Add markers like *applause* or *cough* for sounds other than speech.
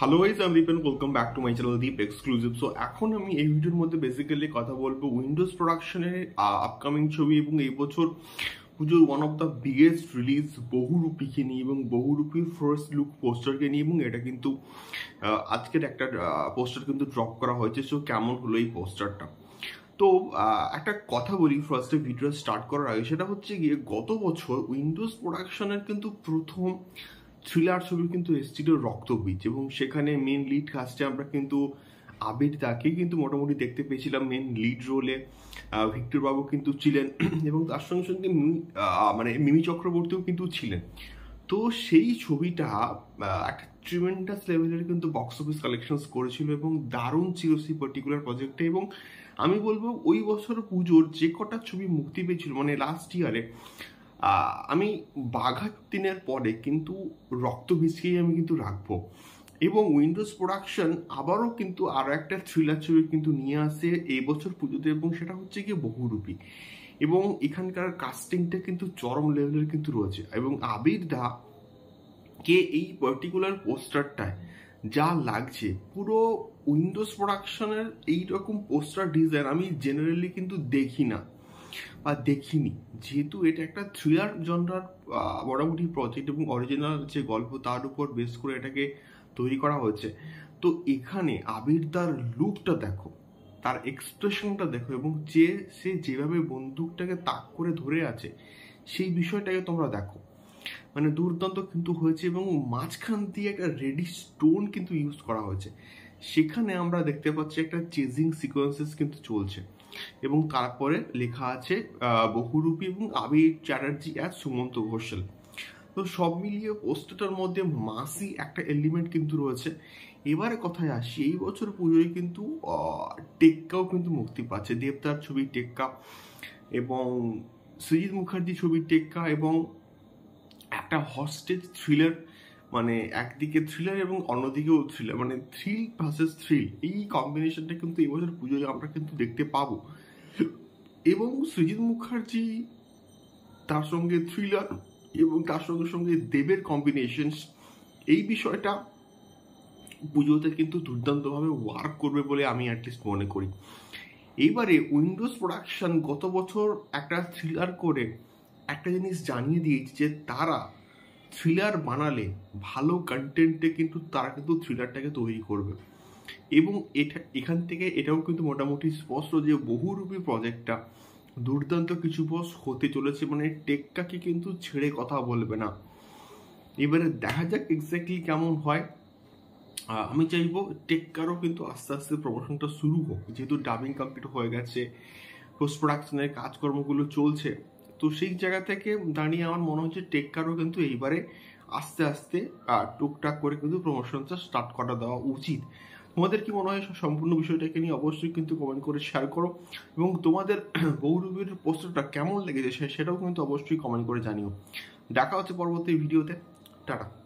hello guys আমি Dipen welcome back to my channel Deep exclusive so এখন আমি এই ভিডিওর মধ্যে বেসিক্যালি কথা বলবো উইন্ডোজ প্রোডাকশনের আপকামিং ছবি এবং এই বছর পুজোর one of the biggest release বহুরূপীকে নিয়ে এবং বহুরূপী ফার্স্ট লুক পোস্টারকে নিয়ে এবং এটা কিন্তু আজকের একটা পোস্টার কিন্তু ড্রপ করা হয়েছে সো কেমন হলো এই পোস্টারটা তো একটা কথা বলি ফার্স্টে ভিডিও স্টার্ট করার আগে সেটা হচ্ছে গিয়ে গত বছর উইন্ডোজ প্রোডাকশনের কিন্তু প্রথম থ্রিলার ছবি কিন্তু এসেছিল রক্তবীজ এবং সেখানে মেন লিড কাস্টে আমরা কিন্তু আবির তাকে কিন্তু মোটামুটি দেখতে পেয়েছিলাম মেন লিড রোলে ভিক্টর বাবু কিন্তু ছিলেন *clears throat* এবং তার সঙ্গে সঙ্গে মানে মিমি চক্রবর্তীও কিন্তু ছিলেন তো সেই ছবিটা একটা ট্রিমেন্টাস লেভেলের কিন্তু বক্স অফিস কালেকশনস করেছিল এবং দারুণ ছিল সেই পার্টিকুলার প্রজেক্টে এবং আমি বলবো ওই বছর পুজোর যে কটা ছবি মুক্তি পেয়েছিল মানে লাস্ট ইয়ারে আমি বাঘার দিনের পরে কিন্তু রক্ত ভিসকেই আমি কিন্তু রাখবো এবং উইন্ডোজ প্রোডাকশন আবারও কিন্তু আরও একটা থ্রিলার ছবি কিন্তু নিয়ে আসে এই বছর পুজোতে এবং সেটা হচ্ছে গিয়ে বহুরূপী এবং এখানকার কাস্টিংটা কিন্তু চরম লেভেলের কিন্তু রয়েছে এবং আবির দা কে এই পার্টিকুলার পোস্টারটায় যা লাগছে পুরো উইন্ডোজ প্রোডাকশনের এইরকম পোস্টার ডিজাইন আমি জেনারেলি কিন্তু দেখি না বা দেখিনি যেহেতু এটা একটা থ্রিলার জনরার মোটামুটি প্রজেক্ট এবং অরিজিনাল যে গল্প তার উপর বেস করে এটাকে তৈরি করা হয়েছে তো এখানে আবিরদার লুকটা দেখো তার এক্সপ্রেশনটা দেখো এবং যে সে যেভাবে বন্দুকটাকে তাক করে ধরে আছে সেই বিষয়টাকে তোমরা দেখো মানে দুর্দান্ত কিন্তু হয়েছে এবং মাঝখান দিয়ে একটা রেডি স্টোন কিন্তু ইউজ করা হয়েছে সেখানে আমরা দেখতে পাচ্ছি একটা চেজিং সিকোয়েন্সেস কিন্তু চলছে এবং তারপরে লেখা আছে বহুরূপী এবং আবির চ্যাটার্জি অ্যাজ সুমন্ত ঘোষাল তো সব মিলিয়ে পোস্টটার মধ্যে মাসি একটা এলিমেন্ট কিন্তু রয়েছে এবারে কথায় আসি এই বছর পুজোয় কিন্তু টেক্কাও কিন্তু মুক্তি পাচ্ছে দেবতার ছবি টেক্কা এবং সৃজিৎ মুখার্জি ছবি টেক্কা এবং একটা হস্টেজ থ্রিলার মানে একদিকে থ্রিলার এবং অন্যদিকেও থ্রিলার মানে থ্রিল ভার্সেস থ্রিল এই কম্বিনেশনটা কিন্তু এবছর পুজোয় আমরা কিন্তু দেখতে পাবো এবং সৃজিত মুখার্জি তার সঙ্গে থ্রিলার এবং তার সঙ্গে সঙ্গে দেবের কম্বিনেশনস এই বিষয়টা পুজোতে কিন্তু দুর্দান্তভাবে ওয়ার্ক করবে বলে আমি অ্যাটলিস্ট মনে করি এইবারে উইন্ডোজ প্রোডাকশন গত বছর একটা থ্রিলার করে একটা জিনিস জানিয়ে দিয়েছে যে তারা থ্রিলার বানালে ভালো কন্টেন্টে কিন্তু তারা কিন্তু থ্রিলারটাকে তৈরি করবে এবং এটা এখান থেকে এটাও কিন্তু মোটামুটি স্পষ্ট যে বহুরূপী প্রজেক্টটা দুর্দান্ত কিছু বস হতে চলেছে মানে টেক্কাকে কিন্তু ছেড়ে কথা বলবে না এবারে দেখা যাক এক্স্যাক্টলি কেমন হয় আমি চাইবো টেক্কারও কিন্তু আস্তে আস্তে প্রমোশনটা শুরু হোক যেহেতু ডাবিং কমপ্লিট হয়ে গেছে পোস্ট প্রোডাকশনের কাজকর্মগুলো চলছে তো সেই জায়গা থেকে দাঁড়িয়ে আমার মনে হচ্ছে টেক্কারও কিন্তু এইবারে আস্তে আস্তে টুকটাক করে কিন্তু প্রমোশনটা স্টার্ট করা দেওয়া উচিত তোমাদের কি মনে হয় সম্পূর্ণ বিষয়টাকে নিয়ে অবশ্যই কিন্তু কমেন্ট করে শেয়ার করো এবং তোমাদের *clears throat* গৌরবীর পোস্টটা কেমন লেগেছে সেটাও কিন্তু অবশ্যই কমেন্ট করে জানিও দেখা হচ্ছে পরবর্তী ভিডিওতে টাটা